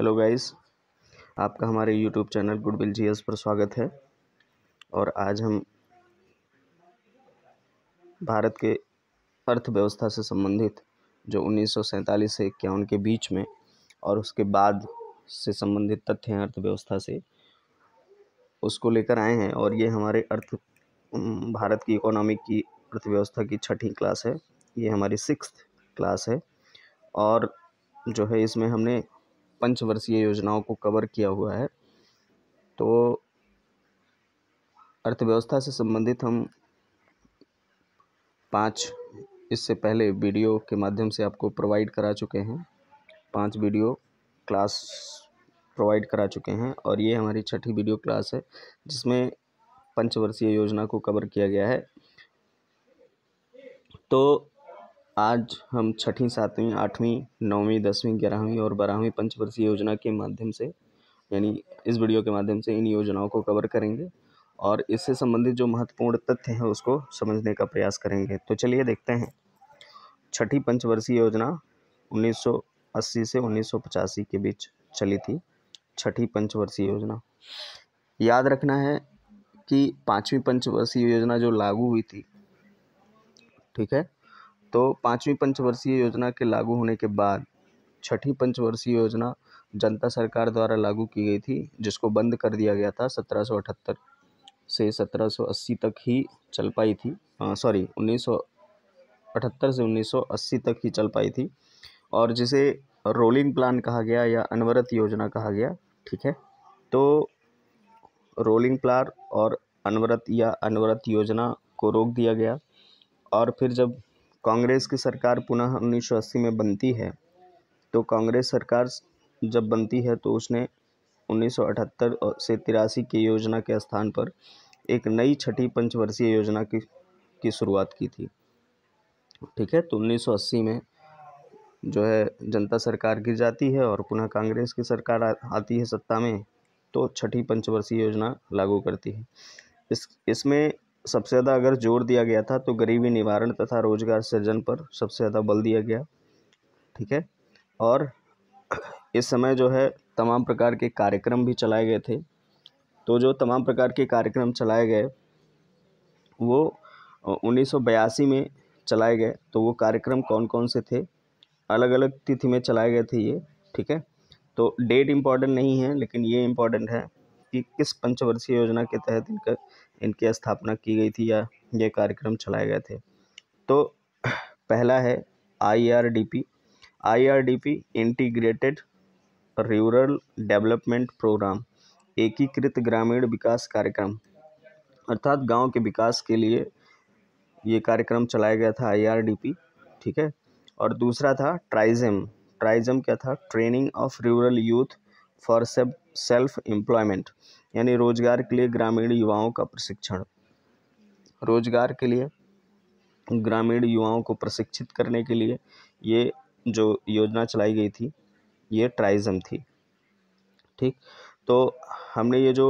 hello guys आपका हमारे YouTube channel goodwill जी पर स्वागत है और आज हम भारत के अर्थव्यवस्था से संबंधित जो उन्नीस से इक्यावन के बीच में और उसके बाद से संबंधित तथ्य हैं अर्थव्यवस्था से उसको लेकर आए हैं और ये हमारे अर्थ भारत की इकोनॉमी की अर्थव्यवस्था की छठी क्लास है ये हमारी सिक्स क्लास है और जो है इसमें हमने पंचवर्षीय योजनाओं को कवर किया हुआ है तो अर्थव्यवस्था से संबंधित हम पांच इससे पहले वीडियो के माध्यम से आपको प्रोवाइड करा चुके हैं पांच वीडियो क्लास प्रोवाइड करा चुके हैं और ये हमारी छठी वीडियो क्लास है जिसमें पंचवर्षीय योजना को कवर किया गया है तो आज हम छठी सातवीं आठवीं नौवीं दसवीं ग्यारहवीं और बारहवीं पंचवर्षीय योजना के माध्यम से यानी इस वीडियो के माध्यम से इन योजनाओं को कवर करेंगे और इससे संबंधित जो महत्वपूर्ण तथ्य हैं उसको समझने का प्रयास करेंगे तो चलिए देखते हैं छठी पंचवर्षीय योजना 1980 से उन्नीस के बीच चली थी छठी पंचवर्षीय योजना याद रखना है कि पाँचवीं पंचवर्षीय योजना जो लागू हुई थी ठीक है तो पाँचवीं पंचवर्षीय योजना के लागू होने के बाद छठी पंचवर्षीय योजना जनता सरकार द्वारा लागू की गई थी जिसको बंद कर दिया गया था सत्रह से 1780 तक ही चल पाई थी सॉरी 1978 से 1980 तक ही चल पाई थी और जिसे रोलिंग प्लान कहा गया या अनवरत योजना कहा गया ठीक है तो रोलिंग प्लान और अनवरत या अनवरत योजना को रोक दिया गया और फिर जब कांग्रेस की सरकार पुनः उन्नीस में बनती है तो कांग्रेस सरकार जब बनती है तो उसने 1978 से तिरासी की योजना के स्थान पर एक नई छठी पंचवर्षीय योजना की की शुरुआत की थी ठीक है तो 1980 में जो है जनता सरकार गिर जाती है और पुनः कांग्रेस की सरकार आती है सत्ता में तो छठी पंचवर्षीय योजना लागू करती है इस इसमें सबसे ज़्यादा अगर जोर दिया गया था तो गरीबी निवारण तथा रोजगार सृजन पर सबसे ज़्यादा बल दिया गया ठीक है और इस समय जो है तमाम प्रकार के कार्यक्रम भी चलाए गए थे तो जो तमाम प्रकार के कार्यक्रम चलाए गए वो उन्नीस में चलाए गए तो वो कार्यक्रम कौन कौन से थे अलग अलग तिथि में चलाए गए थे ये ठीक है तो डेट इम्पॉर्टेंट नहीं है लेकिन ये इम्पॉर्टेंट है कि किस पंचवर्षीय योजना के तहत इनका इनकी स्थापना की गई थी या ये कार्यक्रम चलाए गए थे तो पहला है IRDP IRDP integrated rural development programme एकीकृत ग्रामीण विकास कार्यक्रम अर्थात गांव के विकास के लिए ये कार्यक्रम चलाया गया था आईआरडीपी ठीक है और दूसरा था ट्राइजम ट्राइजम क्या था training of rural youth for self employment यानी रोजगार के लिए ग्रामीण युवाओं का प्रशिक्षण रोजगार के लिए ग्रामीण युवाओं को प्रशिक्षित करने के लिए ये जो योजना चलाई गई थी ये ट्राइज़म थी ठीक तो हमने ये जो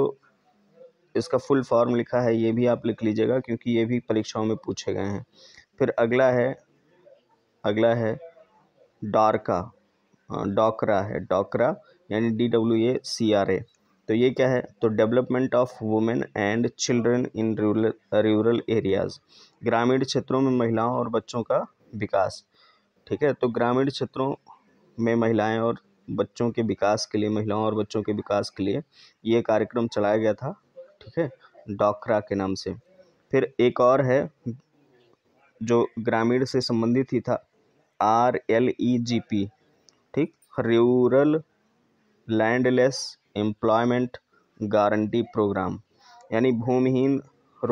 इसका फुल फॉर्म लिखा है ये भी आप लिख लीजिएगा क्योंकि ये भी परीक्षाओं में पूछे गए हैं फिर अगला है अगला है डारका डॉकरा है डॉकरा यानी D W A C R A तो ये क्या है तो development of women and children in rural rural areas ग्रामीण क्षेत्रों में महिलाओं और बच्चों का विकास ठीक है तो ग्रामीण क्षेत्रों में महिलाएं और बच्चों के विकास के लिए महिलाओं और बच्चों के विकास के लिए ये कार्यक्रम चलाया गया था ठीक है डॉकरा के नाम से फिर एक और है जो ग्रामीण से संबंधित ही था R L E G P ठीक rural landless employment guarantee programme यानी भूमिहीन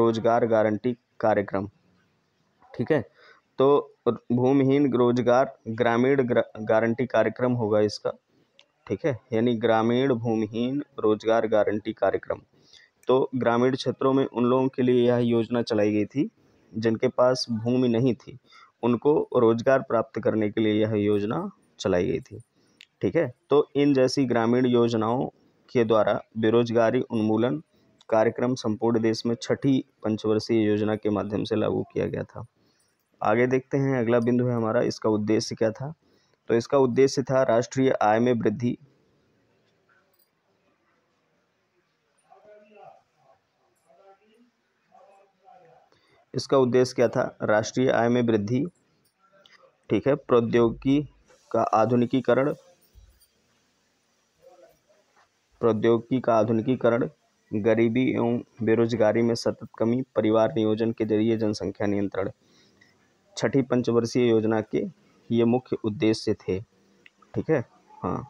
रोजगार गारंटी कार्यक्रम ठीक है तो भूमिहीन रोजगार ग्रामीण गारंटी कार्यक्रम होगा इसका ठीक है यानी ग्रामीण भूमिहीन रोजगार गारंटी कार्यक्रम तो ग्रामीण क्षेत्रों में उन लोगों के लिए यह योजना चलाई गई थी जिनके पास भूमि नहीं थी उनको रोजगार प्राप्त करने के लिए यह योजना चलाई गई थी ठीक है तो इन जैसी ग्रामीण योजनाओं के द्वारा बेरोजगारी उन्मूलन कार्यक्रम संपूर्ण देश में छठी पंचवर्षीय योजना के माध्यम से लागू किया गया था आगे देखते हैं अगला बिंदु है हमारा इसका उद्देश्य क्या था तो इसका उद्देश्य था राष्ट्रीय आय में वृद्धि इसका उद्देश्य क्या था राष्ट्रीय आय में वृद्धि ठीक है प्रौद्योगिकी का आधुनिकीकरण प्रौद्योगिकी का आधुनिकीकरण गरीबी एवं बेरोजगारी में सतत कमी परिवार नियोजन के जरिए जनसंख्या नियंत्रण छठी पंचवर्षीय योजना के ये मुख्य उद्देश्य थे ठीक है हाँ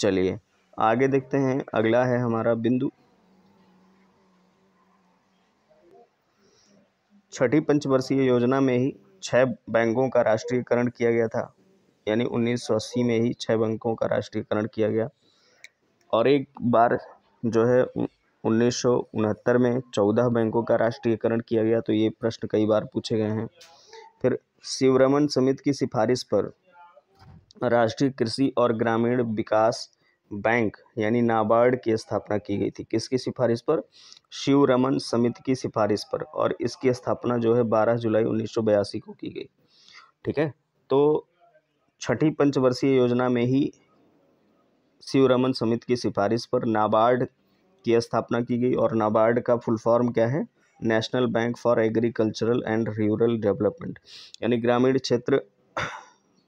चलिए आगे देखते हैं अगला है हमारा बिंदु छठी पंचवर्षीय योजना में ही छह बैंकों का राष्ट्रीयकरण किया गया था यानी 1980 में ही छह बैंकों का राष्ट्रीयकरण किया गया और एक बार जो है उन्नीस सौ उनहत्तर में चौदह बैंकों का राष्ट्रीयकरण किया गया तो ये प्रश्न कई बार पूछे गए हैं फिर शिवरमन समिति की सिफारिश पर राष्ट्रीय कृषि और ग्रामीण विकास बैंक यानी नाबार्ड की स्थापना की गई थी किसकी सिफारिश पर शिवरमन समिति की सिफारिश पर और इसकी स्थापना जो है 12 जुलाई उन्नीस को की गई ठीक है तो छठी पंचवर्षीय योजना में ही शिवरमन समिति की सिफारिश पर नाबार्ड की स्थापना की गई और नाबार्ड का फुल फॉर्म क्या है national bank for agricultural and rural development यानी ग्रामीण क्षेत्र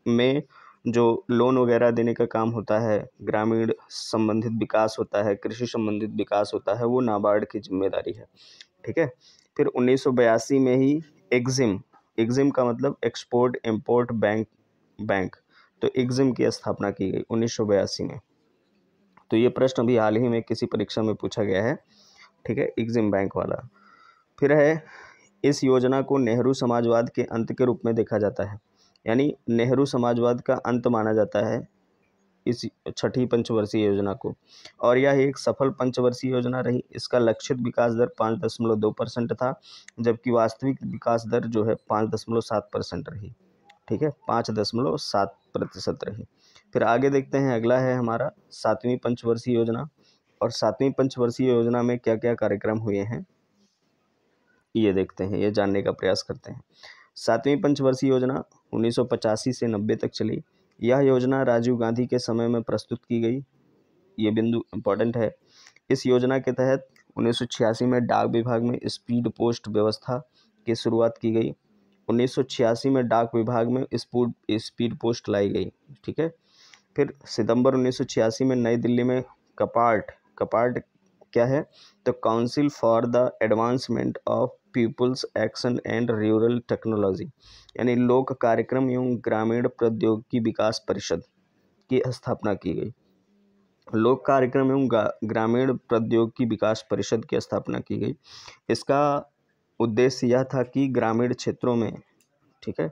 में जो लोन वगैरह देने का काम होता है ग्रामीण संबंधित विकास होता है कृषि संबंधित विकास होता है वो नाबार्ड की जिम्मेदारी है ठीक है फिर 1982 में ही एग्जिम एग्जिम का मतलब एक्सपोर्ट इम्पोर्ट बैंक बैंक तो एग्जिम की स्थापना की गई उन्नीस में तो ये प्रश्न अभी हाल ही में किसी परीक्षा में पूछा गया है ठीक है एग्जिम बैंक वाला फिर है इस योजना को नेहरू समाजवाद के अंत के रूप में देखा जाता है यानी नेहरू समाजवाद का अंत माना जाता है इस छठी पंचवर्षीय योजना को और यह एक सफल पंचवर्षीय योजना रही इसका लक्षित विकास दर पाँच दशमलव दो परसेंट था जबकि वास्तविक विकास दर जो है पाँच दशमलव सात परसेंट रही ठीक है पाँच दशमलव सात प्रतिशत रही फिर आगे देखते हैं अगला है हमारा सातवीं पंचवर्षीय योजना और सातवीं पंचवर्षीय योजना में क्या क्या कार्यक्रम हुए हैं ये देखते हैं ये जानने का प्रयास करते हैं सातवीं पंचवर्षीय योजना उन्नीस से नब्बे तक चली यह योजना राजीव गांधी के समय में प्रस्तुत की गई ये बिंदु इम्पॉर्टेंट है इस योजना के तहत उन्नीस में डाक विभाग में स्पीड पोस्ट व्यवस्था की शुरुआत की गई उन्नीस में डाक विभाग में स्पीड स्पीड पोस्ट लाई गई ठीक है फिर सितंबर 1986 में नई दिल्ली में कपार्ट कपार्ट क्या है तो council for the advancement of people's action and rural technology यानी लोक कार्यक्रम एवं ग्रामीण प्रौद्योगिकी विकास परिषद की स्थापना की गई लोक कार्यक्रम एवं ग्रामीण प्रौद्योगिकी विकास परिषद की स्थापना की गई इसका उद्देश्य यह था कि ग्रामीण क्षेत्रों में ठीक है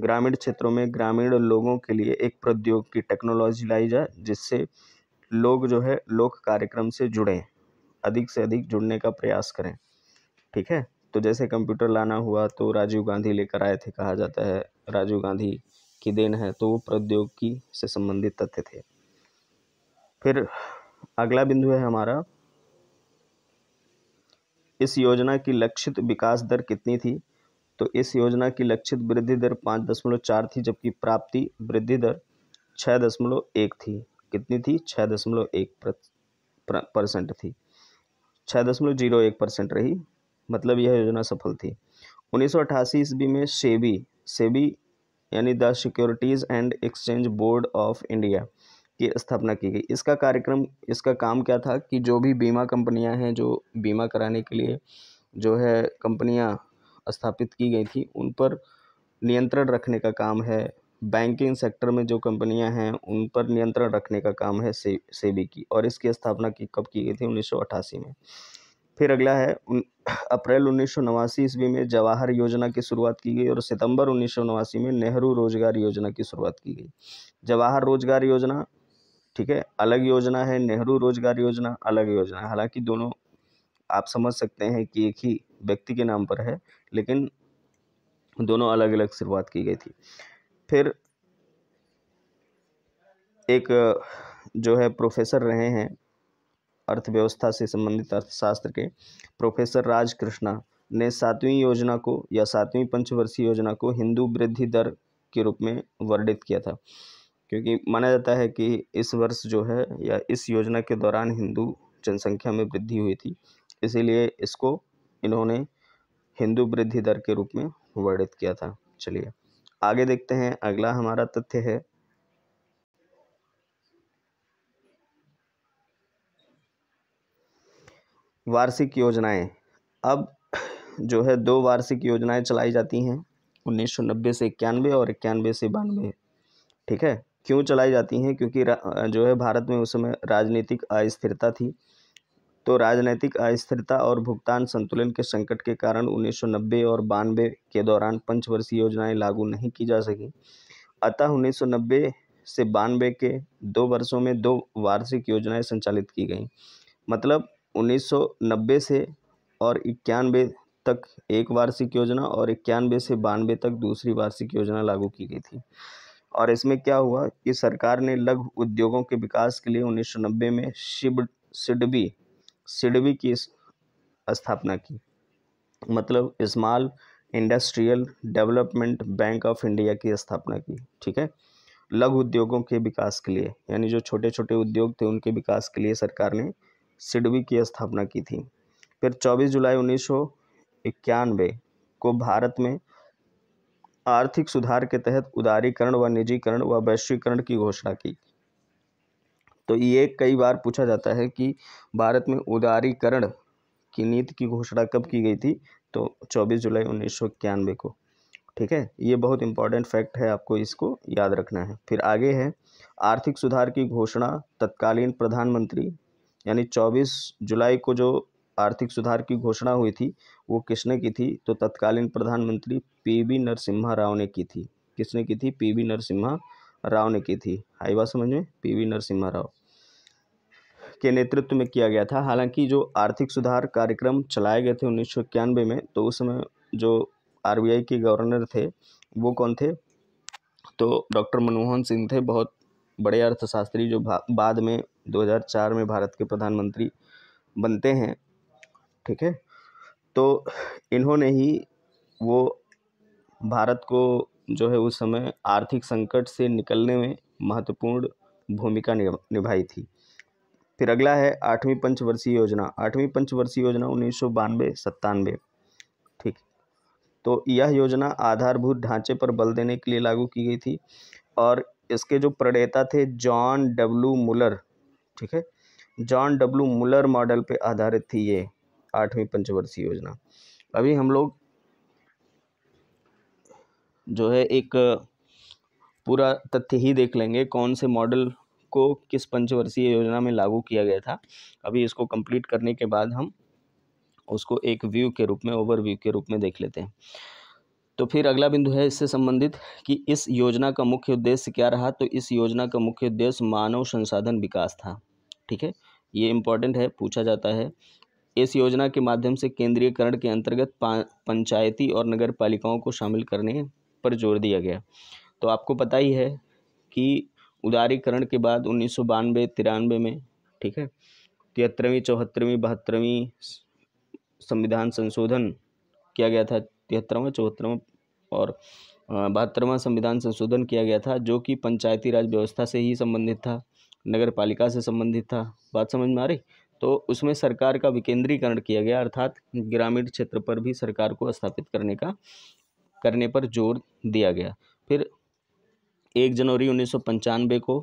ग्रामीण क्षेत्रों में ग्रामीण लोगों के लिए एक प्रौद्योगिकी की टेक्नोलॉजी लाई जाए जिससे लोग जो है लोक कार्यक्रम से जुड़ें अधिक से अधिक जुड़ने का प्रयास करें ठीक है तो जैसे कंप्यूटर लाना हुआ तो राजीव गांधी लेकर आए थे कहा जाता है राजीव गांधी की देन है तो वो प्रौद्योगिकी से संबंधित तथ्य थे फिर अगला बिंदु है हमारा इस योजना की लक्षित विकास दर कितनी थी तो इस योजना की लक्षित वृद्धि दर पाँच दशमलव चार थी जबकि प्राप्ति वृद्धि दर छः दशमलव एक थी कितनी थी छः दशमलव एक परसेंट थी छः दशमलव जीरो एक परसेंट रही मतलब यह योजना सफल थी उन्नीस सौ अट्ठासी ईस्वी में सेबी सेबी यानी the securities and exchange board of India की स्थापना की गई इसका कार्यक्रम इसका काम क्या था कि जो भी बीमा कंपनियां हैं जो बीमा कराने के लिए जो है कंपनियां स्थापित की गई थी उन पर नियंत्रण रखने का काम है बैंकिंग सेक्टर में जो कंपनियां हैं उन पर नियंत्रण रखने का काम है से, सेबी की और इसकी स्थापना की कब की गई थी उन्नीस में फिर अगला है अप्रैल उन्नीस ईस्वी में जवाहर योजना की शुरुआत की गई और सितंबर उन्नीस में नेहरू रोजगार योजना की शुरुआत की गई जवाहर रोजगार योजना ठीक है अलग योजना है नेहरू रोजगार योजना अलग योजना है हालांकि दोनों आप समझ सकते हैं कि एक ही व्यक्ति के नाम पर है लेकिन दोनों अलग अलग शुरुआत की गई थी फिर एक जो है प्रोफेसर रहे हैं अर्थव्यवस्था से संबंधित अर्थशास्त्र के प्रोफेसर राज कृष्णा ने सातवीं योजना को या सातवीं पंचवर्षीय योजना को हिंदू वृद्धि दर के रूप में वर्णित किया था क्योंकि माना जाता है कि इस वर्ष जो है या इस योजना के दौरान हिंदू जनसंख्या में वृद्धि हुई थी इसीलिए इसको इन्होंने हिंदू वृद्धि दर के रूप में वर्णित किया था चलिए आगे देखते हैं अगला हमारा तथ्य है वार्षिक योजनाएं अब जो है दो वार्षिक योजनाएं चलाई जाती हैं 1990 से इक्यानवे और इक्यानवे से बानवे ठीक है क्यों चलाई जाती हैं क्योंकि जो है भारत में उस समय राजनीतिक अस्थिरता थी तो राजनीतिक अस्थिरता और भुगतान संतुलन के संकट के कारण 1990 और बानवे के दौरान पंचवर्षीय योजनाएं लागू नहीं की जा सकी अतः 1990 से बानवे के दो वर्षों में दो वार्षिक योजनाएं संचालित की गईं मतलब 1990 से और इक्यानवे तक एक वार्षिक योजना और इक्यानवे से बानवे तक दूसरी वार्षिक योजना लागू की गई थी और इसमें क्या हुआ कि सरकार ने लघु उद्योगों के विकास के लिए उन्नीस में शिब सिडबी सिडवी की स्थापना की मतलब small industrial development bank of India की स्थापना की ठीक है लघु उद्योगों के विकास के लिए यानी जो छोटे छोटे उद्योग थे उनके विकास के लिए सरकार ने सिडवी की स्थापना की थी फिर 24 जुलाई उन्नीस को भारत में आर्थिक सुधार के तहत उदारीकरण व निजीकरण व वैश्वीकरण की घोषणा की तो ये कई बार पूछा जाता है कि भारत में उदारीकरण की नीति की घोषणा कब की गई थी तो 24 जुलाई उन्नीस को ठीक है ये बहुत इंपॉर्टेंट फैक्ट है आपको इसको याद रखना है फिर आगे है आर्थिक सुधार की घोषणा तत्कालीन प्रधानमंत्री यानी 24 जुलाई को जो आर्थिक सुधार की घोषणा हुई थी वो किसने की थी तो तत्कालीन प्रधानमंत्री वी नरसिम्हा राव ने की थी किसने की थी वी नरसिम्हा राव ने की थी आई बात समझ में वी नरसिम्हा राव के नेतृत्व में किया गया था हालांकि जो आर्थिक सुधार कार्यक्रम चलाए गए थे उन्नीस में तो उस समय जो आरबीआई के गवर्नर थे वो कौन थे तो डॉक्टर मनमोहन सिंह थे बहुत बड़े अर्थशास्त्री जो बाद में 2004 में भारत के प्रधानमंत्री बनते हैं ठीक है तो इन्होंने ही वो भारत को जो है उस समय आर्थिक संकट से निकलने में महत्वपूर्ण भूमिका निभाई थी फिर अगला है आठवीं पंचवर्षीय योजना आठवीं पंचवर्षीय योजना उन्नीस सौ बानवे सत्तानवे ठीक तो यह योजना आधारभूत ढांचे पर बल देने के लिए लागू की गई थी और इसके जो प्रणेता थे जॉन डब्ल्यू मुलर ठीक है जॉन डब्ल्यू मुलर मॉडल पर आधारित थी ये आठवीं पंचवर्षीय योजना अभी हम लोग जो है एक पूरा तथ्य ही देख लेंगे कौन से मॉडल को किस पंचवर्षीय योजना में लागू किया गया था अभी इसको कंप्लीट करने के बाद हम उसको एक व्यू के रूप में ओवरव्यू के रूप में देख लेते हैं तो फिर अगला बिंदु है इससे संबंधित कि इस योजना का मुख्य उद्देश्य क्या रहा तो इस योजना का मुख्य उद्देश्य मानव संसाधन विकास था ठीक है ये इम्पोर्टेंट है पूछा जाता है इस योजना के माध्यम से केंद्रीयकरण के अंतर्गत पंचायती और नगर पालिकाओं को शामिल करने पर जोर दिया गया तो आपको पता ही है कि उदारीकरण के बाद उन्नीस सौ बानवे तिरानवे में ठीक है तिहत्तरवीं चौहत्तरवीं बहत्तरवीं संविधान संशोधन किया गया था तिहत्तरवां चौहत्तरवा और बहत्तरवा संविधान संशोधन किया गया था जो कि पंचायती राज व्यवस्था से ही संबंधित था नगर पालिका से संबंधित था बात समझ में आ रही तो उसमें सरकार का विकेंद्रीकरण किया गया अर्थात ग्रामीण क्षेत्र पर भी सरकार को स्थापित करने का करने पर जोर दिया गया फिर एक जनवरी उन्नीस को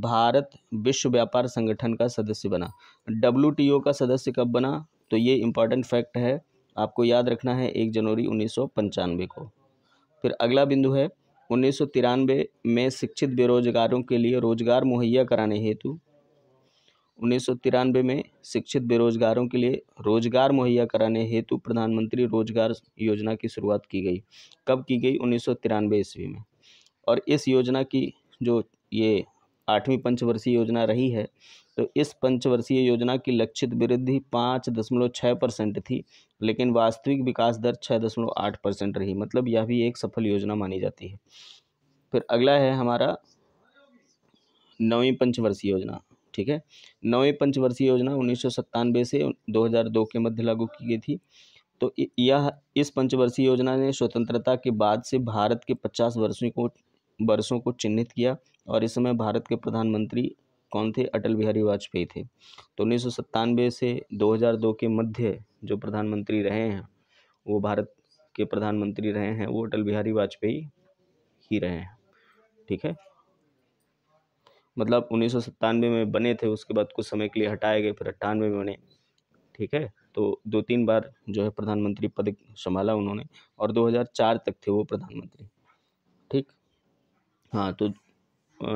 भारत विश्व व्यापार संगठन का सदस्य बना डब्ल्यू का सदस्य कब बना तो ये इम्पॉर्टेंट फैक्ट है आपको याद रखना है एक जनवरी उन्नीस को फिर अगला बिंदु है उन्नीस में शिक्षित बेरोजगारों के लिए रोजगार मुहैया कराने हेतु उन्नीस में शिक्षित बेरोजगारों के लिए रोजगार मुहैया कराने हेतु प्रधानमंत्री रोजगार योजना की शुरुआत की गई कब की गई उन्नीस ईस्वी में और इस योजना की जो ये आठवीं पंचवर्षीय योजना रही है तो इस पंचवर्षीय योजना की लक्षित वृद्धि पाँच दशमलव छः परसेंट थी लेकिन वास्तविक विकास दर छः दशमलव आठ परसेंट रही मतलब यह भी एक सफल योजना मानी जाती है फिर अगला है हमारा नौवीं पंचवर्षीय योजना ठीक है नौवीं पंचवर्षीय योजना उन्नीस से 2002 के मध्य लागू की गई थी तो यह इस पंचवर्षीय योजना ने स्वतंत्रता के बाद से भारत के 50 वर्षों को वर्षों को चिन्हित किया और इस समय भारत के प्रधानमंत्री कौन थे अटल बिहारी वाजपेयी थे तो उन्नीस से 2002 के मध्य जो प्रधानमंत्री रहे हैं वो भारत के प्रधानमंत्री रहे हैं वो अटल बिहारी वाजपेयी ही रहे हैं ठीक है मतलब उन्नीस में बने थे उसके बाद कुछ समय के लिए हटाए गए फिर अट्ठानवे में बने ठीक है तो दो तीन बार जो है प्रधानमंत्री पद संभाला उन्होंने और 2004 तक थे वो प्रधानमंत्री हाँ तो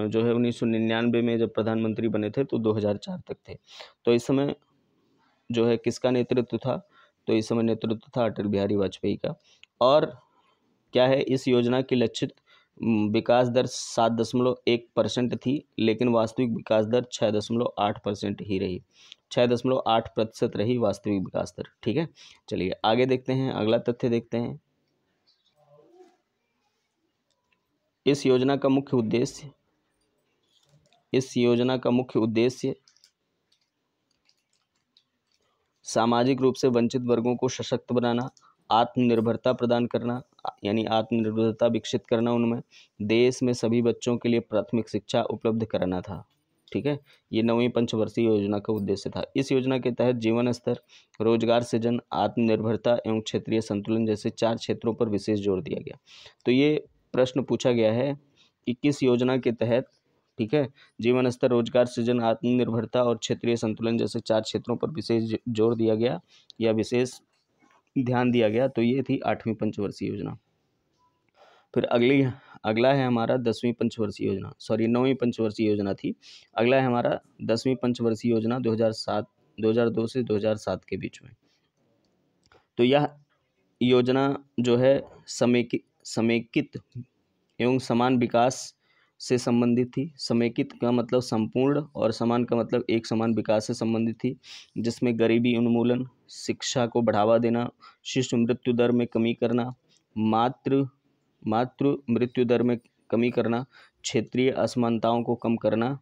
जो है उन्नीस सौ निन्यानवे में जब प्रधानमंत्री बने थे तो दो हज़ार चार तक थे तो इस समय जो है किसका नेतृत्व था तो इस समय नेतृत्व था अटल बिहारी वाजपेयी का और क्या है इस योजना की लक्षित विकास दर सात दशमलव एक परसेंट थी लेकिन वास्तविक विकास दर छः दशमलव आठ परसेंट ही रही छः दशमलव आठ प्रतिशत रही वास्तविक विकास दर ठीक है चलिए आगे देखते हैं अगला तथ्य देखते हैं इस योजना का मुख्य उद्देश्य इस योजना का मुख्य उद्देश्य सामाजिक रूप से वंचित वर्गों को सशक्त बनाना आत्मनिर्भरता प्रदान करना यानी आत्मनिर्भरता विकसित करना उनमें देश में सभी बच्चों के लिए प्राथमिक शिक्षा उपलब्ध कराना था ठीक है ये नवीं पंचवर्षीय योजना का उद्देश्य था इस योजना के तहत जीवन स्तर रोजगार सृजन आत्मनिर्भरता एवं क्षेत्रीय संतुलन जैसे चार क्षेत्रों पर विशेष जोर दिया गया तो ये प्रश्न पूछा गया है कि किस योजना के तहत ठीक है जीवन स्तर रोजगार सृजन आत्मनिर्भरता और क्षेत्रीय संतुलन जैसे चार क्षेत्रों पर विशेष जोर दिया गया या विशेष ध्यान दिया गया तो ये थी आठवीं पंचवर्षीय योजना फिर अगली अगला है हमारा दसवीं पंचवर्षीय योजना सॉरी नौवीं पंचवर्षीय योजना थी अगला है हमारा दसवीं पंचवर्षीय योजना 2007 2002 से 2007 के बीच में तो यह योजना जो है समेकित समेकित एवं समान विकास से संबंधित थी समेकित का मतलब संपूर्ण और समान का मतलब एक समान विकास से संबंधित थी जिसमें गरीबी उन्मूलन शिक्षा को बढ़ावा देना शिशु मृत्यु दर में कमी करना मातृ मातृ मृत्यु दर में कमी करना क्षेत्रीय असमानताओं को कम करना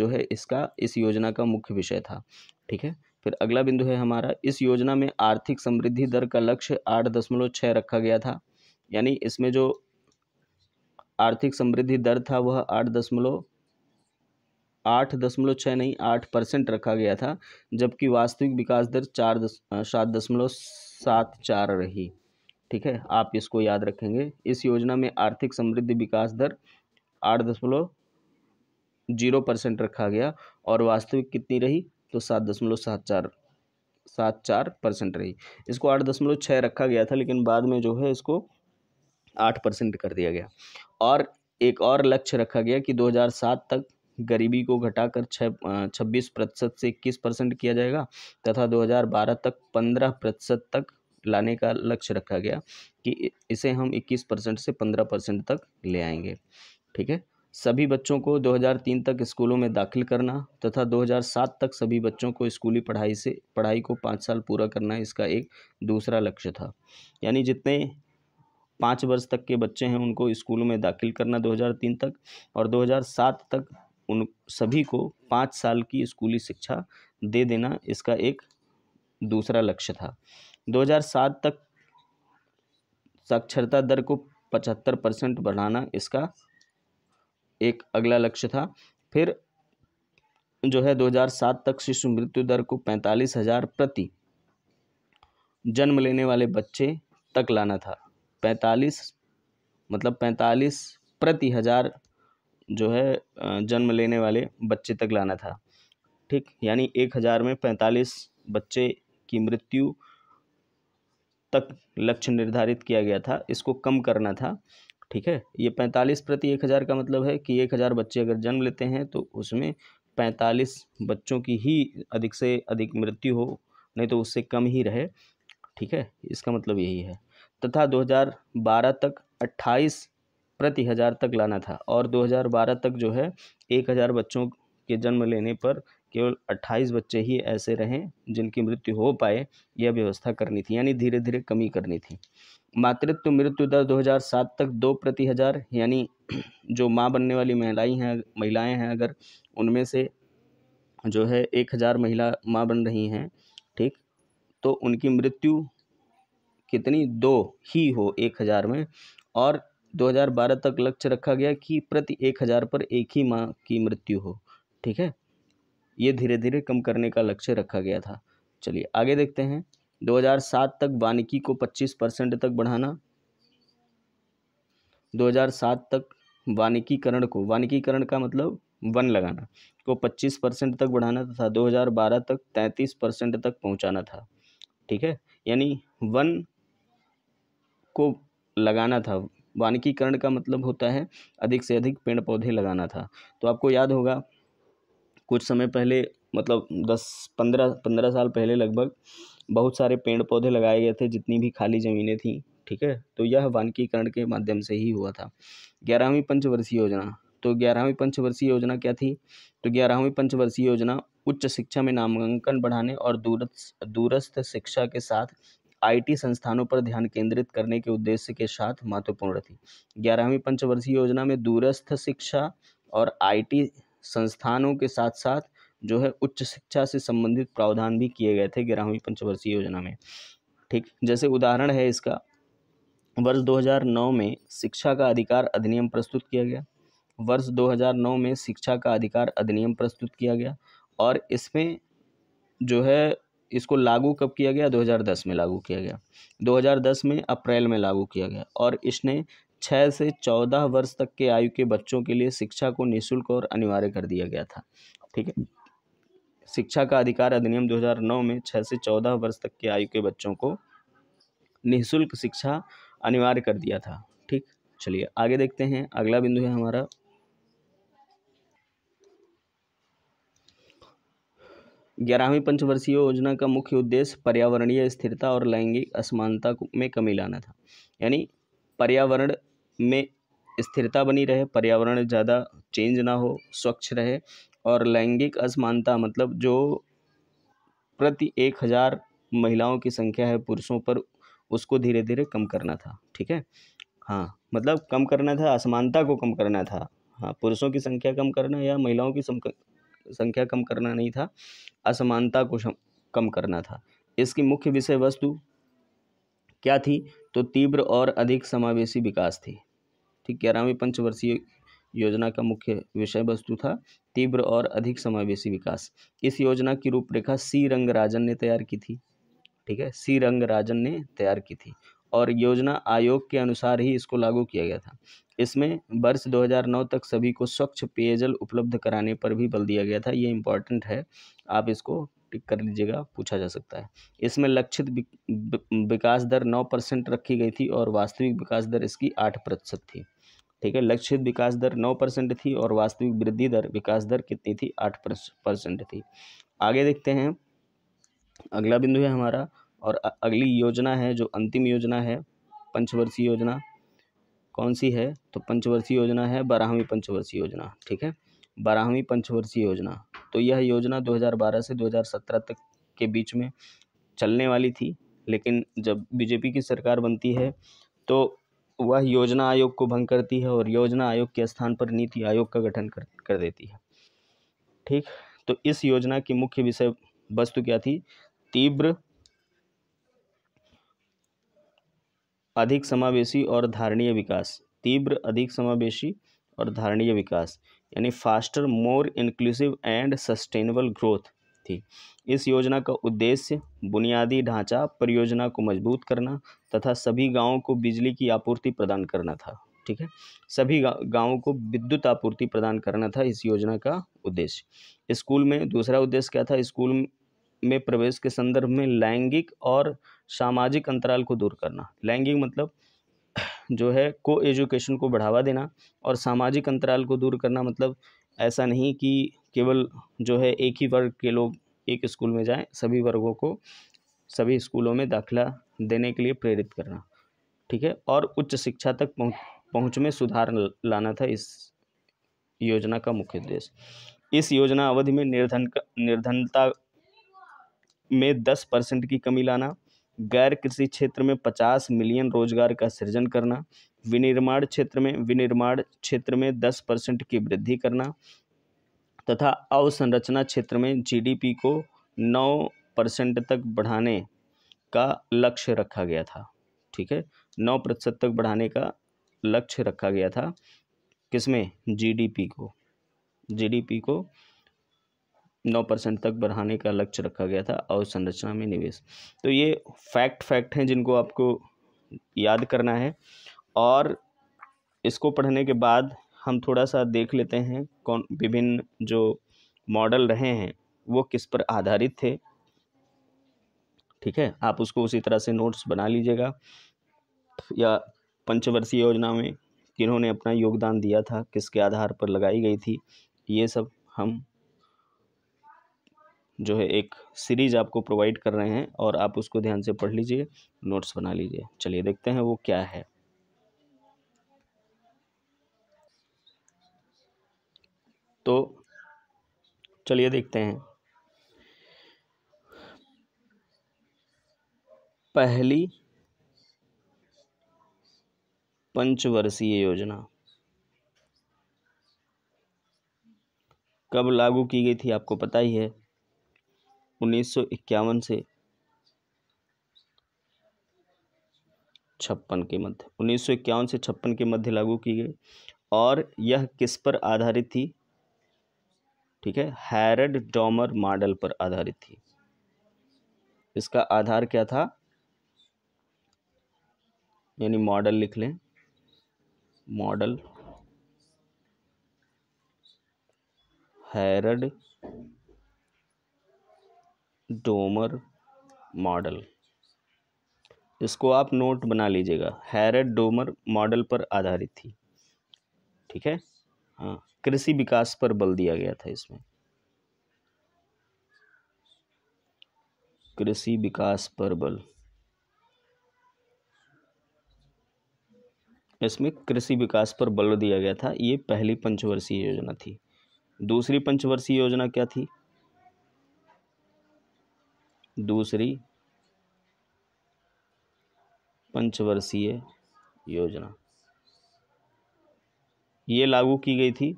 जो है इसका इस योजना का मुख्य विषय था ठीक है फिर अगला बिंदु है हमारा इस योजना में आर्थिक समृद्धि दर का लक्ष्य आठ दशमलव छः रखा गया था यानी इसमें जो आर्थिक समृद्धि दर था वह आठ दशमलव आठ दशमलव छः नहीं आठ परसेंट रखा गया था जबकि वास्तविक विकास दर चार दस सात दशमलव सात चार रही ठीक है आप इसको याद रखेंगे इस योजना में आर्थिक समृद्धि विकास दर आठ दशमलव जीरो परसेंट रखा गया और वास्तविक कितनी रही तो सात दशमलव सात चार सात चार परसेंट रही इसको आठ दशमलव छः रखा गया था लेकिन बाद में जो है इसको आठ परसेंट कर दिया गया और एक और लक्ष्य रखा गया कि 2007 तक गरीबी को घटाकर छः छब्बीस प्रतिशत से इक्कीस परसेंट किया जाएगा तथा 2012 तक पंद्रह प्रतिशत तक लाने का लक्ष्य रखा गया कि इसे हम इक्कीस परसेंट से पंद्रह परसेंट तक ले आएंगे ठीक है सभी बच्चों को 2003 तक स्कूलों में दाखिल करना तथा 2007 तक सभी बच्चों को स्कूली पढ़ाई से पढ़ाई को पाँच साल पूरा करना इसका एक दूसरा लक्ष्य था यानी जितने पाँच वर्ष तक के बच्चे हैं उनको स्कूलों में दाखिल करना 2003 तक और 2007 तक उन सभी को पाँच साल की स्कूली शिक्षा दे देना इसका एक दूसरा लक्ष्य था 2007 तक साक्षरता दर को पचहत्तर परसेंट बढ़ाना इसका एक अगला लक्ष्य था फिर जो है 2007 तक शिशु मृत्यु दर को पैंतालीस हज़ार प्रति जन्म लेने वाले बच्चे तक लाना था पैंतालीस मतलब पैंतालीस प्रति हज़ार जो है जन्म लेने वाले बच्चे तक लाना था ठीक यानी एक हज़ार में पैंतालीस बच्चे की मृत्यु तक लक्ष्य निर्धारित किया गया था इसको कम करना था ठीक है ये पैंतालीस प्रति एक हज़ार का मतलब है कि एक हज़ार बच्चे अगर जन्म लेते हैं तो उसमें पैंतालीस बच्चों की ही अधिक से अधिक मृत्यु हो नहीं तो उससे कम ही रहे ठीक है इसका मतलब यही है तथा 2012 तक 28 प्रति हज़ार तक लाना था और 2012 तक जो है एक हज़ार बच्चों के जन्म लेने पर केवल 28 बच्चे ही ऐसे रहें जिनकी मृत्यु हो पाए यह व्यवस्था करनी थी यानी धीरे धीरे कमी करनी थी मातृत्व मृत्यु दर 2007 तक दो प्रति हज़ार यानी जो माँ बनने वाली महिलाएं हैं महिलाएं हैं अगर उनमें से जो है एक हज़ार महिला माँ बन रही हैं ठीक तो उनकी मृत्यु कितनी दो ही हो एक हज़ार में और 2012 तक लक्ष्य रखा गया कि प्रति एक हज़ार पर एक ही माँ की मृत्यु हो ठीक है ये धीरे धीरे कम करने का लक्ष्य रखा गया था चलिए आगे देखते हैं 2007 तक वानिकी को 25 परसेंट तक बढ़ाना 2007 तक वानिकीकरण को वानिकीकरण का मतलब वन लगाना को 25 परसेंट तक बढ़ाना था 2012 तक 33 परसेंट तक पहुंचाना था ठीक है यानी वन को लगाना था वानिकीकरण का मतलब होता है अधिक से अधिक पेड़ पौधे लगाना था तो आपको याद होगा कुछ समय पहले मतलब दस पंद्रह पंद्रह साल पहले लगभग बहुत सारे पेड़ पौधे लगाए गए थे जितनी भी खाली ज़मीनें थीं ठीक है तो यह वानिकीकरण के माध्यम से ही हुआ था ग्यारहवीं पंचवर्षीय योजना तो ग्यारहवीं पंचवर्षीय योजना क्या थी तो ग्यारहवीं पंचवर्षीय योजना उच्च शिक्षा में नामांकन बढ़ाने और दूरस्थ दूरस्थ शिक्षा के साथ आईटी संस्थानों पर ध्यान केंद्रित करने के उद्देश्य के साथ महत्वपूर्ण थी ग्यारहवीं पंचवर्षीय योजना में दूरस्थ शिक्षा और आईटी संस्थानों के साथ साथ जो है उच्च शिक्षा से संबंधित प्रावधान भी किए गए थे ग्यारहवीं पंचवर्षीय योजना में ठीक जैसे उदाहरण है इसका वर्ष 2009 में शिक्षा का अधिकार अधिनियम प्रस्तुत किया गया वर्ष 2009 में शिक्षा का अधिकार अधिनियम प्रस्तुत किया गया और इसमें जो है इसको लागू कब किया गया 2010 में लागू किया गया 2010 में अप्रैल में लागू किया गया और इसने छः से चौदह वर्ष तक के आयु के बच्चों के लिए शिक्षा को निःशुल्क और अनिवार्य कर दिया गया था ठीक है शिक्षा का अधिकार अधिनियम 2009 में छः से चौदह वर्ष तक के आयु के बच्चों को निःशुल्क शिक्षा अनिवार्य कर दिया था ठीक चलिए आगे देखते हैं अगला बिंदु है हमारा ग्यारहवीं पंचवर्षीय योजना का मुख्य उद्देश्य पर्यावरणीय स्थिरता और लैंगिक असमानता में कमी लाना था यानी पर्यावरण में स्थिरता बनी रहे पर्यावरण ज़्यादा चेंज ना हो स्वच्छ रहे और लैंगिक असमानता मतलब जो प्रति एक हज़ार महिलाओं की संख्या है पुरुषों पर उसको धीरे धीरे कम करना था ठीक है हाँ मतलब कम करना था असमानता को कम करना था हाँ पुरुषों की संख्या कम करना या महिलाओं की संख्या कम करना नहीं था असमानता को कम करना था इसकी मुख्य विषय वस्तु क्या थी तो तीव्र और अधिक समावेशी विकास थी ठीक ग्यारहवीं पंचवर्षीय योजना का मुख्य विषय वस्तु था तीव्र और अधिक समावेशी विकास इस योजना की रूपरेखा सी रंगराजन ने तैयार की थी ठीक है सी रंगराजन ने तैयार की थी और योजना आयोग के अनुसार ही इसको लागू किया गया था इसमें वर्ष 2009 तक सभी को स्वच्छ पेयजल उपलब्ध कराने पर भी बल दिया गया था ये इम्पॉर्टेंट है आप इसको टिक कर लीजिएगा पूछा जा सकता है इसमें लक्षित विकास दर नौ परसेंट रखी गई थी और वास्तविक विकास दर इसकी आठ प्रतिशत थी ठीक है लक्षित विकास दर नौ परसेंट थी और वास्तविक वृद्धि दर विकास दर कितनी थी आठ परसेंट थी आगे देखते हैं अगला बिंदु है हमारा और अगली योजना है जो अंतिम योजना है पंचवर्षीय योजना कौन सी है तो पंचवर्षीय योजना है बारहवीं पंचवर्षीय योजना ठीक है बारहवीं पंचवर्षीय योजना तो यह योजना 2012 से 2017 तक के बीच में चलने वाली थी लेकिन जब बीजेपी की सरकार बनती है तो वह योजना आयोग को भंग करती है और योजना आयोग के स्थान पर नीति आयोग का गठन कर कर देती है ठीक तो इस योजना की मुख्य विषय वस्तु क्या थी तीव्र अधिक समावेशी और धारणीय विकास तीव्र अधिक समावेशी और धारणीय विकास यानी faster more inclusive and sustainable growth थी इस योजना का उद्देश्य बुनियादी ढांचा परियोजना को मजबूत करना तथा सभी गांवों को बिजली की आपूर्ति प्रदान करना था ठीक है सभी गांवों को विद्युत आपूर्ति प्रदान करना था इस योजना का उद्देश्य स्कूल में दूसरा उद्देश्य क्या था स्कूल में प्रवेश के संदर्भ में लैंगिक और सामाजिक अंतराल को दूर करना लैंगिक मतलब जो है को एजुकेशन को बढ़ावा देना और सामाजिक अंतराल को दूर करना मतलब ऐसा नहीं कि केवल जो है एक ही वर्ग के लोग एक स्कूल में जाएं सभी वर्गों को सभी स्कूलों में दाखिला देने के लिए प्रेरित करना ठीक है और उच्च शिक्षा तक पहुँच पहुँच में सुधार लाना था इस योजना का मुख्य उद्देश्य इस योजना अवधि में निर्धन निर्धनता में दस परसेंट की कमी लाना गैर कृषि क्षेत्र में पचास मिलियन रोजगार का सृजन करना विनिर्माण क्षेत्र में विनिर्माण क्षेत्र में दस परसेंट की वृद्धि करना तथा अवसंरचना क्षेत्र में जीडीपी को नौ परसेंट तक बढ़ाने का लक्ष्य रखा गया था ठीक है नौ प्रतिशत तक बढ़ाने का लक्ष्य रखा गया था किसमें जीडीपी को जीडीपी को नौ परसेंट तक बढ़ाने का लक्ष्य रखा गया था अवसंरचना में निवेश तो ये फैक्ट फैक्ट हैं जिनको आपको याद करना है और इसको पढ़ने के बाद हम थोड़ा सा देख लेते हैं कौन विभिन्न जो मॉडल रहे हैं वो किस पर आधारित थे ठीक है आप उसको उसी तरह से नोट्स बना लीजिएगा या पंचवर्षीय योजना में किन्होंने अपना योगदान दिया था किसके आधार पर लगाई गई थी ये सब हम जो है एक सीरीज़ आपको प्रोवाइड कर रहे हैं और आप उसको ध्यान से पढ़ लीजिए नोट्स बना लीजिए चलिए देखते हैं वो क्या है तो चलिए देखते हैं पहली पंचवर्षीय योजना कब लागू की गई थी आपको पता ही है उन्नीस से छप्पन के मध्य उन्नीस से छप्पन के मध्य लागू की गई और यह किस पर आधारित थी ठीक है हैरड डॉमर मॉडल पर आधारित थी इसका आधार क्या था यानी मॉडल लिख लें मॉडल हैरड डोमर मॉडल इसको आप नोट बना लीजिएगा हैरत डोमर मॉडल पर आधारित थी ठीक है हाँ कृषि विकास पर बल दिया गया था इसमें कृषि विकास पर बल इसमें कृषि विकास पर बल दिया गया था ये पहली पंचवर्षीय योजना थी दूसरी पंचवर्षीय योजना क्या थी दूसरी पंचवर्षीय योजना ये लागू की गई थी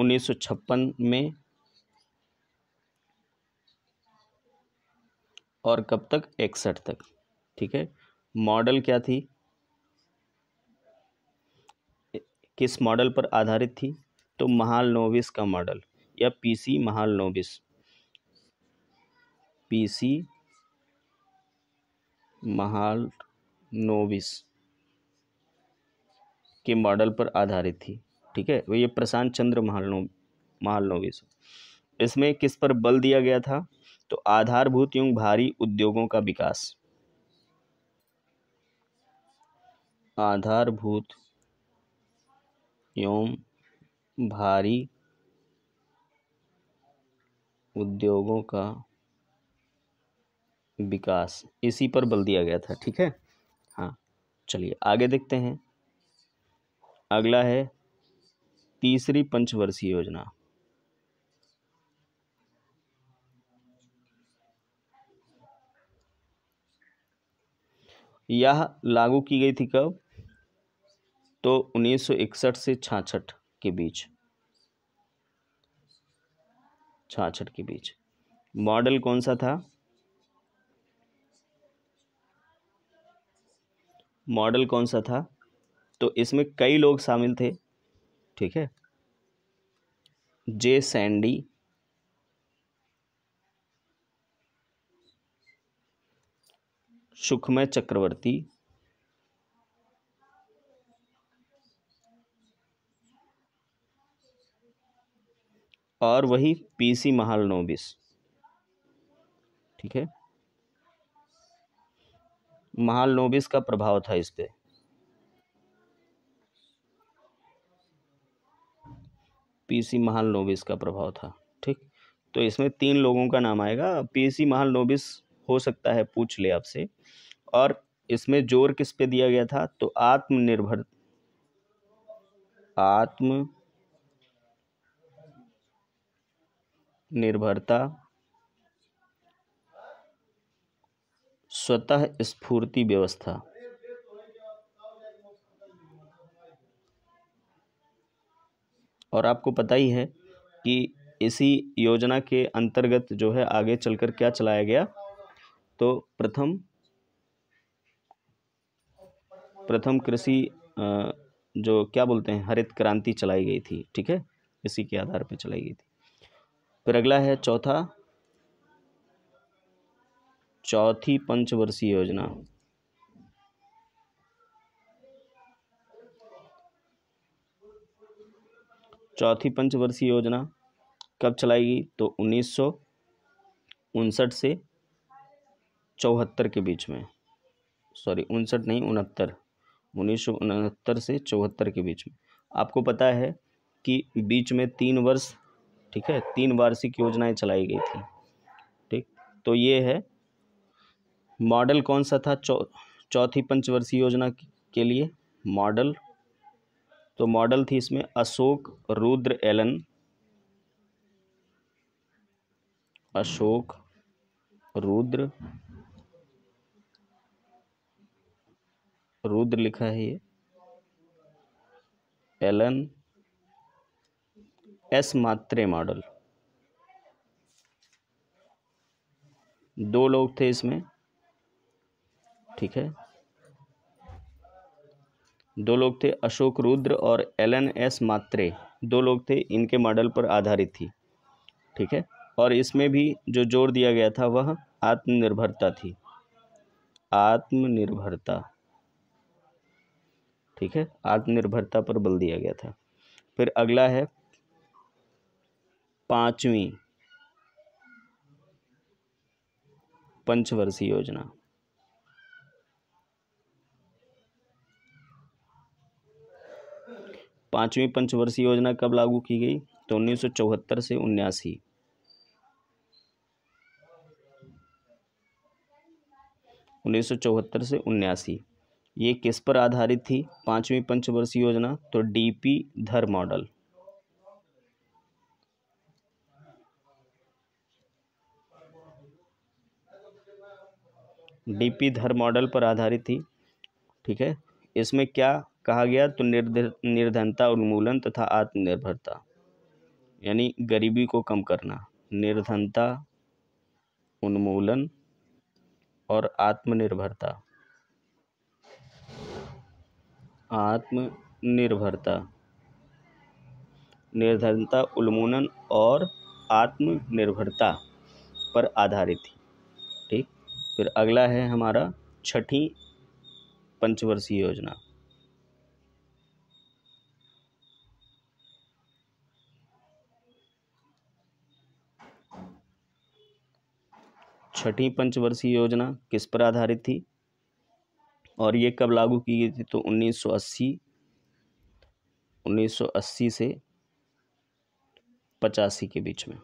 1956 में और कब तक इकसठ तक ठीक है मॉडल क्या थी किस मॉडल पर आधारित थी तो महाल नोविस का मॉडल या पीसी महाल नोविस पीसी नोविस के मॉडल पर आधारित थी ठीक है वो ये प्रशांत चंद्र महालनो महालनोविस इसमें किस पर बल दिया गया था तो आधारभूत युग भारी उद्योगों का विकास आधारभूत एवं भारी उद्योगों का विकास इसी पर बल दिया गया था ठीक है हाँ चलिए आगे देखते हैं अगला है तीसरी पंचवर्षीय योजना यह लागू की गई थी कब तो 1961 से छाछठ के बीच छाछठ के बीच मॉडल कौन सा था मॉडल कौन सा था तो इसमें कई लोग शामिल थे ठीक है जे सैंडी सुखमय चक्रवर्ती और वही पीसी महालनोबिस ठीक है महालनोबिस का प्रभाव था इस पर पीसी महालनोबिस का प्रभाव था ठीक तो इसमें तीन लोगों का नाम आएगा पीसी महालनोबिस हो सकता है पूछ ले आपसे और इसमें जोर किस पे दिया गया था तो आत्मनिर्भर आत्म निर्भरता स्वतः स्फूर्ति व्यवस्था और आपको पता ही है कि इसी योजना के अंतर्गत जो है आगे चलकर क्या चलाया गया तो प्रथम प्रथम कृषि जो क्या बोलते हैं हरित क्रांति चलाई गई थी ठीक है इसी के आधार पर चलाई गई थी फिर अगला है चौथा चौथी पंचवर्षीय योजना चौथी पंचवर्षीय योजना कब चलाएगी तो उन्नीस उनसठ से चौहत्तर के बीच में सॉरी उनसठ नहीं उनहत्तर उन्नीस उनहत्तर से चौहत्तर के बीच में आपको पता है कि बीच में तीन वर्ष ठीक है तीन वार्षिक योजनाएं चलाई गई थी ठीक तो ये है मॉडल कौन सा था चौथी पंचवर्षीय योजना के लिए मॉडल तो मॉडल थी इसमें अशोक रुद्र एलन अशोक रुद्र रुद्र लिखा है ये एलन एस मात्रे मॉडल दो लोग थे इसमें ठीक है दो लोग थे अशोक रुद्र और एन एस मात्रे दो लोग थे इनके मॉडल पर आधारित थी ठीक है और इसमें भी जो जोर दिया गया था वह आत्मनिर्भरता थी आत्मनिर्भरता ठीक है आत्मनिर्भरता पर बल दिया गया था फिर अगला है पांचवी पंचवर्षीय योजना पाँचवीं पंचवर्षीय योजना कब लागू की गई तो उन्नीस से उन्यासी उन्नीस से उन्यासी ये किस पर आधारित थी पाँचवीं पंचवर्षीय योजना तो डीपी धर मॉडल डीपी धर मॉडल पर आधारित थी ठीक है इसमें क्या कहा गया तो निर्धर निर्धनता उन्मूलन तथा आत्मनिर्भरता यानी गरीबी को कम करना निर्धनता उन्मूलन और आत्मनिर्भरता आत्मनिर्भरता निर्धनता उन्मूलन और आत्मनिर्भरता पर आधारित थी ठीक फिर अगला है हमारा छठी पंचवर्षीय योजना छठी पंचवर्षीय योजना किस पर आधारित थी और ये कब लागू की गई थी तो 1980 1980 से पचासी के बीच में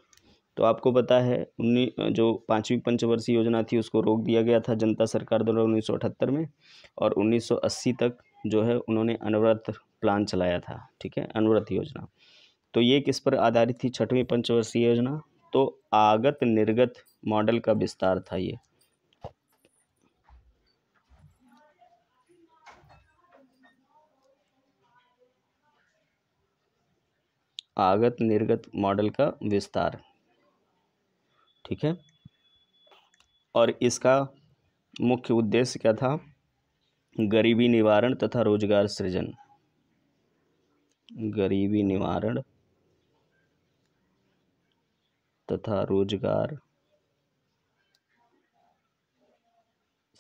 तो आपको पता है उन्नीस जो पाँचवीं पंचवर्षीय योजना थी उसको रोक दिया गया था जनता सरकार द्वारा उन्नीस में और 1980 तक जो है उन्होंने अनवरत प्लान चलाया था ठीक है अनवरत योजना तो ये किस पर आधारित थी छठवीं पंचवर्षीय योजना तो आगत निर्गत मॉडल का विस्तार था ये आगत निर्गत मॉडल का विस्तार ठीक है और इसका मुख्य उद्देश्य क्या था गरीबी निवारण तथा रोजगार सृजन गरीबी निवारण तथा रोजगार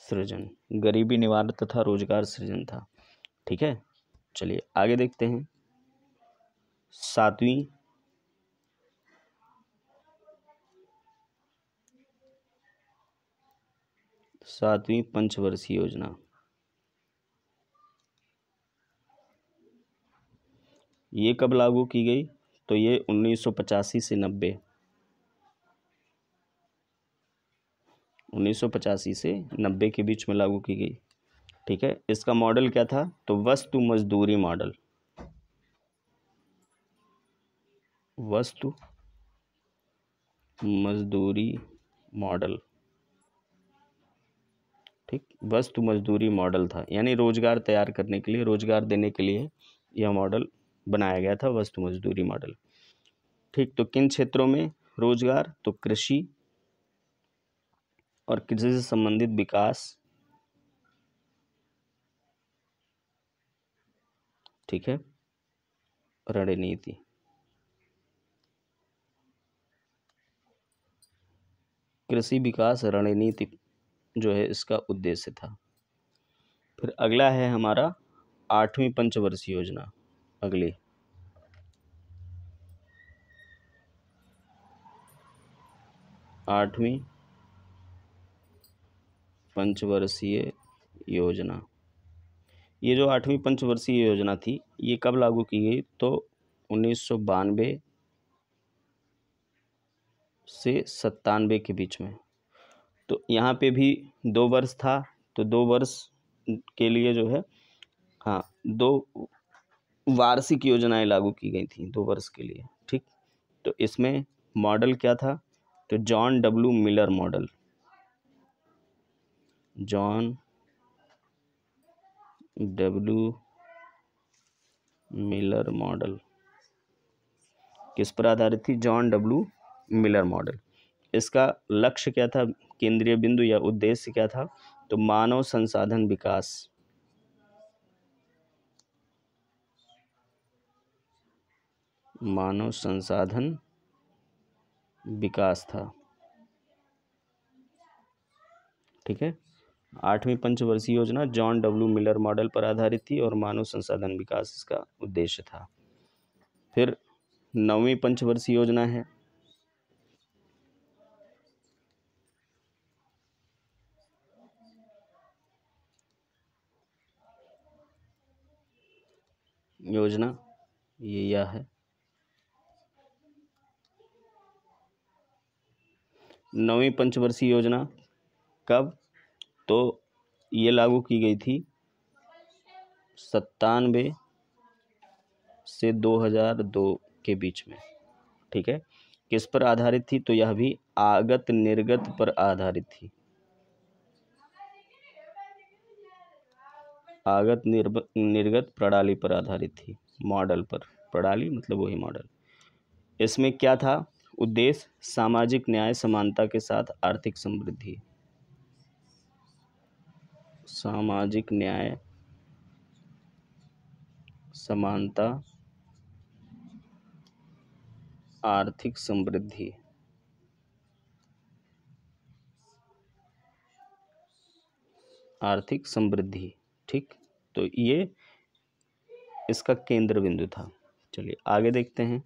सृजन गरीबी निवारण तथा रोजगार सृजन था ठीक है चलिए आगे देखते हैं सातवीं सातवीं पंचवर्षीय योजना ये कब लागू की गई तो ये उन्नीस से नब्बे 1985 से 90 के बीच में लागू की गई ठीक है इसका मॉडल क्या था तो वस्तु मजदूरी मॉडल वस्तु मजदूरी मॉडल ठीक वस्तु मजदूरी मॉडल था यानी रोजगार तैयार करने के लिए रोजगार देने के लिए यह मॉडल बनाया गया था वस्तु मजदूरी मॉडल ठीक तो किन क्षेत्रों में रोजगार तो कृषि और कृषि से संबंधित विकास ठीक है रणनीति कृषि विकास रणनीति जो है इसका उद्देश्य था फिर अगला है हमारा आठवीं पंचवर्षीय योजना अगली आठवीं पंचवर्षीय योजना ये जो आठवीं पंचवर्षीय योजना थी ये कब लागू की गई तो उन्नीस सौ बानवे से सत्तानवे के बीच में तो यहाँ पे भी दो वर्ष था तो दो वर्ष के लिए जो है हाँ दो वार्षिक योजनाएं लागू की गई थी दो वर्ष के लिए ठीक तो इसमें मॉडल क्या था तो John W Miller model John W Miller model किस पर आधारित थी जॉन डब्ल्यू मिलर मॉडल इसका लक्ष्य क्या था केंद्रीय बिंदु या उद्देश्य क्या था तो मानव संसाधन विकास मानव संसाधन विकास था ठीक है आठवीं पंचवर्षीय योजना जॉन डब्ल्यू मिलर मॉडल पर आधारित थी और मानव संसाधन विकास इसका उद्देश्य था फिर नौवीं पंचवर्षीय योजना है योजना ये यह है नौवीं पंचवर्षीय योजना कब तो ये लागू की गई थी सत्तानवे से 2002 के बीच में ठीक है किस पर आधारित थी तो यह भी आगत निर्गत पर आधारित थी आगत निर्ब निर्गत प्रणाली पर आधारित थी मॉडल पर प्रणाली मतलब वही मॉडल इसमें क्या था उद्देश्य सामाजिक न्याय समानता के साथ आर्थिक समृद्धि सामाजिक न्याय समानता आर्थिक समृद्धि आर्थिक समृद्धि ठीक तो ये इसका केंद्र बिंदु था चलिए आगे देखते हैं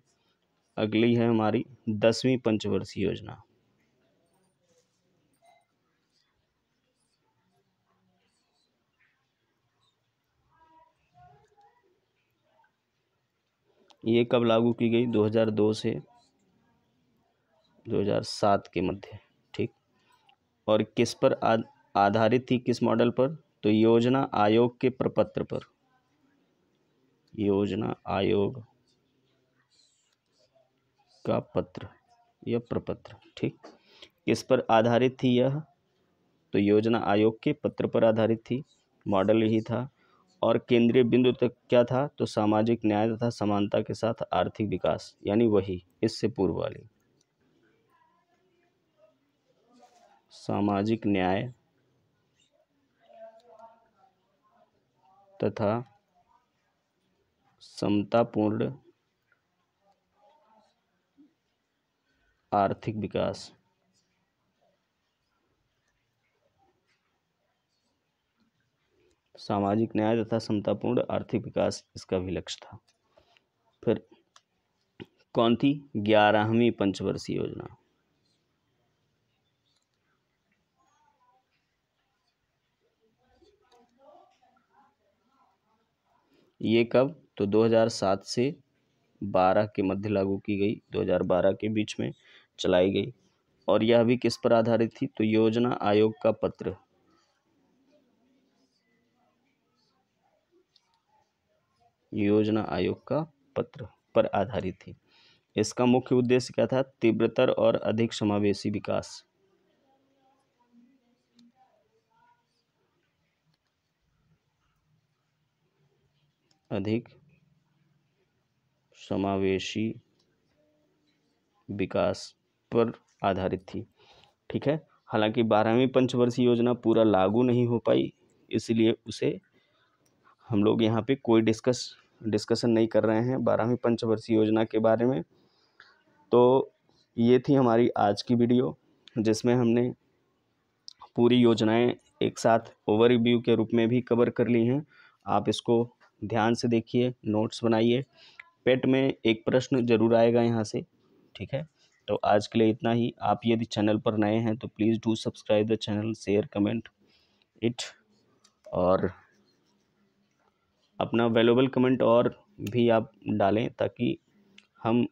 अगली है हमारी दसवीं पंचवर्षीय योजना ये कब लागू की गई 2002 से 2007 के मध्य ठीक और किस पर आधारित थी किस मॉडल पर तो योजना आयोग के प्रपत्र पर योजना आयोग का पत्र या प्रपत्र ठीक किस पर आधारित थी यह तो योजना आयोग के पत्र पर आधारित थी मॉडल यही था और केंद्रीय बिंदु तक क्या था तो सामाजिक न्याय तथा समानता के साथ आर्थिक विकास यानी वही इससे पूर्व वाली सामाजिक न्याय तथा समतापूर्ण आर्थिक विकास सामाजिक न्याय तथा समतापूर्ण आर्थिक विकास इसका भी लक्ष्य था फिर कौन थी ग्यारहवीं पंचवर्षीय योजना ये कब तो 2007 से 12 के मध्य लागू की गई 2012 के बीच में चलाई गई और यह भी किस पर आधारित थी तो योजना आयोग का पत्र योजना आयोग का पत्र पर आधारित थी इसका मुख्य उद्देश्य क्या था तीव्रतर और अधिक समावेशी विकास अधिक समावेशी विकास पर आधारित थी ठीक है हालांकि बारहवीं पंचवर्षीय योजना पूरा लागू नहीं हो पाई इसलिए उसे हम लोग यहाँ पे कोई डिस्कस डिस्कशन नहीं कर रहे हैं बारहवीं पंचवर्षीय योजना के बारे में तो ये थी हमारी आज की वीडियो जिसमें हमने पूरी योजनाएं एक साथ ओवरव्यू के रूप में भी कवर कर ली हैं आप इसको ध्यान से देखिए नोट्स बनाइए पेट में एक प्रश्न जरूर आएगा यहाँ से ठीक है तो आज के लिए इतना ही आप यदि चैनल पर नए हैं तो please do subscribe the channel share comment it और अपना वैल्यूबल कमेंट और भी आप डालें ताकि हम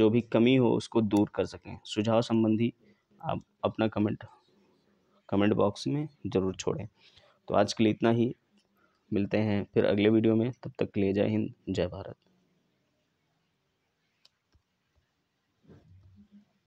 जो भी कमी हो उसको दूर कर सकें सुझाव संबंधी आप अपना कमेंट कमेंट बॉक्स में ज़रूर छोड़ें तो आज के लिए इतना ही मिलते हैं फिर अगले वीडियो में तब तक के लिए जय हिंद जय भारत